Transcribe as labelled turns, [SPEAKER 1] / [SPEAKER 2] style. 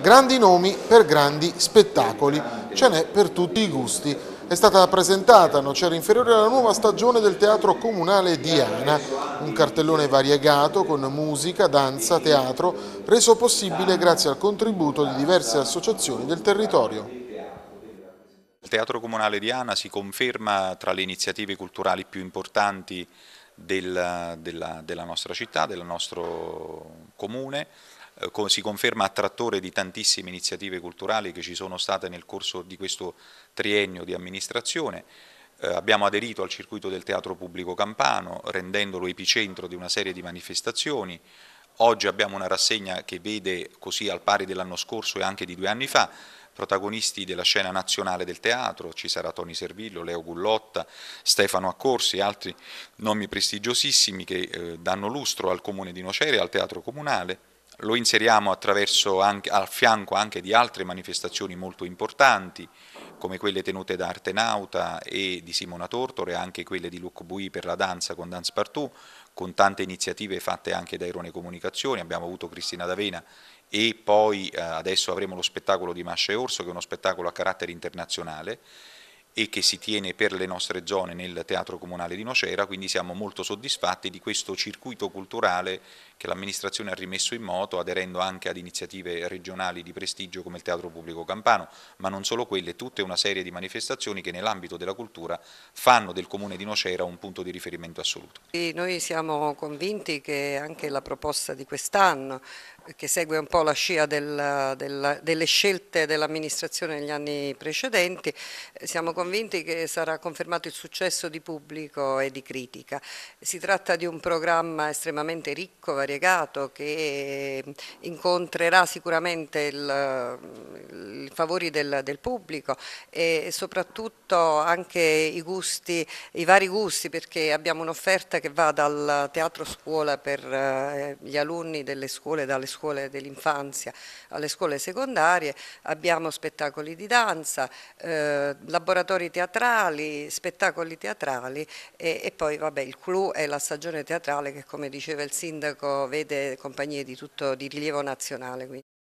[SPEAKER 1] Grandi nomi per grandi spettacoli, ce n'è per tutti i gusti. È stata presentata a Nocera Inferiore la nuova stagione del Teatro Comunale Diana, un cartellone variegato con musica, danza, teatro, reso possibile grazie al contributo di diverse associazioni del territorio. Il
[SPEAKER 2] Teatro Comunale Diana si conferma tra le iniziative culturali più importanti del, della, della nostra città, del nostro comune, eh, si conferma attrattore di tantissime iniziative culturali che ci sono state nel corso di questo triennio di amministrazione. Eh, abbiamo aderito al circuito del teatro pubblico campano, rendendolo epicentro di una serie di manifestazioni. Oggi abbiamo una rassegna che vede, così al pari dell'anno scorso e anche di due anni fa, protagonisti della scena nazionale del teatro, ci sarà Toni Servillo, Leo Gullotta, Stefano Accorsi e altri nomi prestigiosissimi che eh, danno lustro al comune di Nocere e al teatro comunale lo inseriamo anche, al fianco anche di altre manifestazioni molto importanti come quelle tenute da Arte Nauta e di Simona Tortore, anche quelle di Luc Bui per la danza con Dance Partout, con tante iniziative fatte anche da Irone Comunicazioni, abbiamo avuto Cristina D'Avena e poi eh, adesso avremo lo spettacolo di Masce e Orso che è uno spettacolo a carattere internazionale e che si tiene per le nostre zone nel Teatro Comunale di Nocera, quindi siamo molto soddisfatti di questo circuito culturale che l'amministrazione ha rimesso in moto aderendo anche ad iniziative regionali di prestigio come il Teatro Pubblico Campano, ma non solo quelle, tutta una serie di manifestazioni che nell'ambito della cultura fanno del Comune di Nocera un punto di riferimento assoluto.
[SPEAKER 3] E noi siamo convinti che anche la proposta di quest'anno che segue un po' la scia della, della, delle scelte dell'amministrazione negli anni precedenti, eh, siamo convinti che sarà confermato il successo di pubblico e di critica. Si tratta di un programma estremamente ricco, variegato, che eh, incontrerà sicuramente mm, i favori del, del, pubblico e soprattutto anche i gusti, i vari gusti, perché abbiamo un'offerta che va dal teatro scuola per eh, gli alunni delle scuole, dalle scuole scuole dell'infanzia alle scuole secondarie, abbiamo spettacoli di danza, eh, laboratori teatrali, spettacoli teatrali e, e, poi vabbè, il clou è la stagione teatrale che come diceva il sindaco vede compagnie di, tutto, di rilievo nazionale. Quindi.